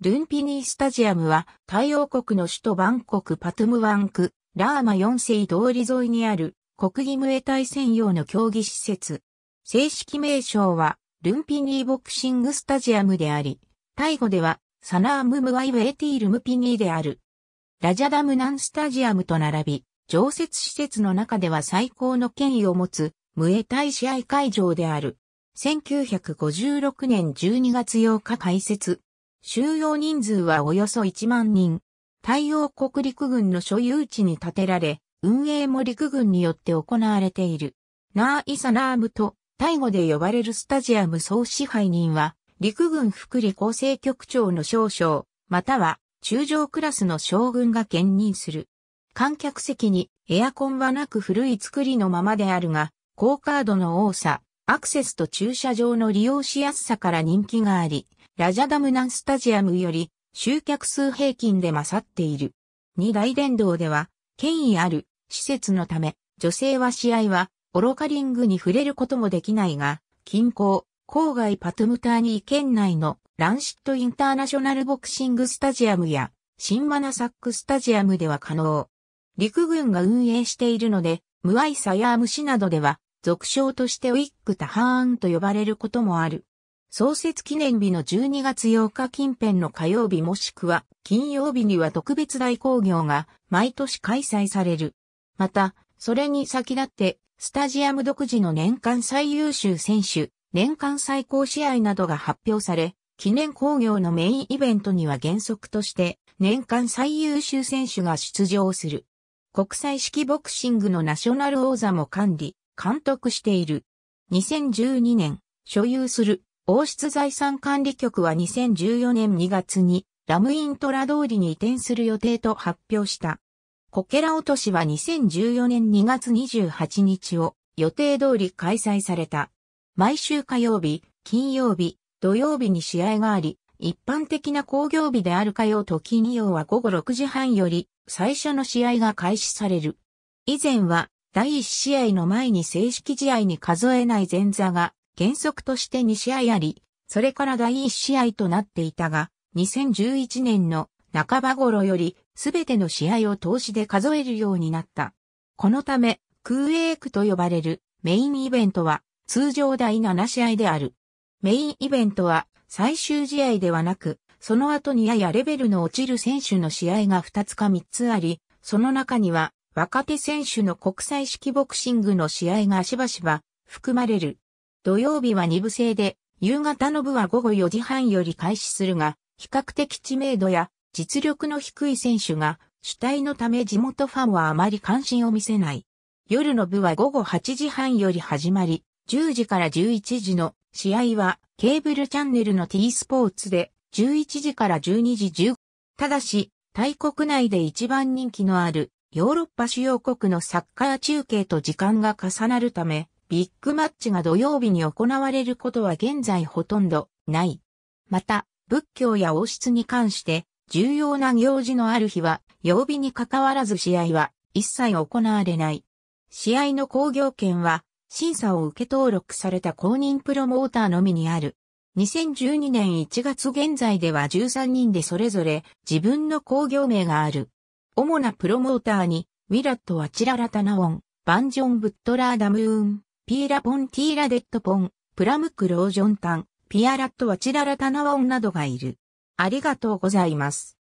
ルンピニースタジアムは、太陽王国の首都バンコクパトゥムワンク、ラーマ4世通り沿いにある、国技ムエタイ専用の競技施設。正式名称は、ルンピニーボクシングスタジアムであり、タイ語では、サナームムワイウェーティールムピニーである。ラジャダムナンスタジアムと並び、常設施設の中では最高の権威を持つ、ムエタイ試合会場である。1956年12月8日開設。収容人数はおよそ1万人。太陽国陸軍の所有地に建てられ、運営も陸軍によって行われている。ナーイサナームと、タイ語で呼ばれるスタジアム総支配人は、陸軍福利厚生局長の少将、または中将クラスの将軍が兼任する。観客席にエアコンはなく古い作りのままであるが、高カードの多さ、アクセスと駐車場の利用しやすさから人気があり、ラジャダムナンスタジアムより集客数平均で勝っている。二大殿堂では、権威ある施設のため、女性は試合は、オロカリングに触れることもできないが、近郊、郊外パトムターニー県内のランシットインターナショナルボクシングスタジアムや、シンマナサックスタジアムでは可能。陸軍が運営しているので、ムアイサやアムシなどでは、俗称としてウィッグタハーンと呼ばれることもある。創設記念日の12月8日近辺の火曜日もしくは金曜日には特別大興行が毎年開催される。また、それに先立ってスタジアム独自の年間最優秀選手、年間最高試合などが発表され、記念工業のメインイベントには原則として年間最優秀選手が出場する。国際式ボクシングのナショナル王座も管理、監督している。2012年、所有する王室財産管理局は2014年2月にラムイントラ通りに移転する予定と発表した。こけら落としは2014年2月28日を予定通り開催された。毎週火曜日、金曜日、土曜日に試合があり、一般的な工業日である火曜と金曜は午後6時半より最初の試合が開始される。以前は第1試合の前に正式試合に数えない前座が原則として2試合あり、それから第1試合となっていたが、2011年の半ば頃より、全ての試合を投資で数えるようになった。このため、空ー区と呼ばれるメインイベントは、通常第7試合である。メインイベントは、最終試合ではなく、その後にややレベルの落ちる選手の試合が2つか3つあり、その中には、若手選手の国際式ボクシングの試合がしばしば含まれる。土曜日は2部制で、夕方の部は午後4時半より開始するが、比較的知名度や実力の低い選手が主体のため地元ファンはあまり関心を見せない。夜の部は午後8時半より始まり、10時から11時の試合はケーブルチャンネルの T スポーツで11時から12時15。ただし、大国内で一番人気のあるヨーロッパ主要国のサッカー中継と時間が重なるため、ビッグマッチが土曜日に行われることは現在ほとんどない。また、仏教や王室に関して重要な行事のある日は曜日に関わらず試合は一切行われない。試合の興行権は審査を受け登録された公認プロモーターのみにある。2012年1月現在では13人でそれぞれ自分の工業名がある。主なプロモーターに、ウィラットはチララタナオン、バンジョン・ブットラー・ダムーン、ピーラポンティーラデッドポン、プラムクロージョンタン、ピアラットワチララタナワオンなどがいる。ありがとうございます。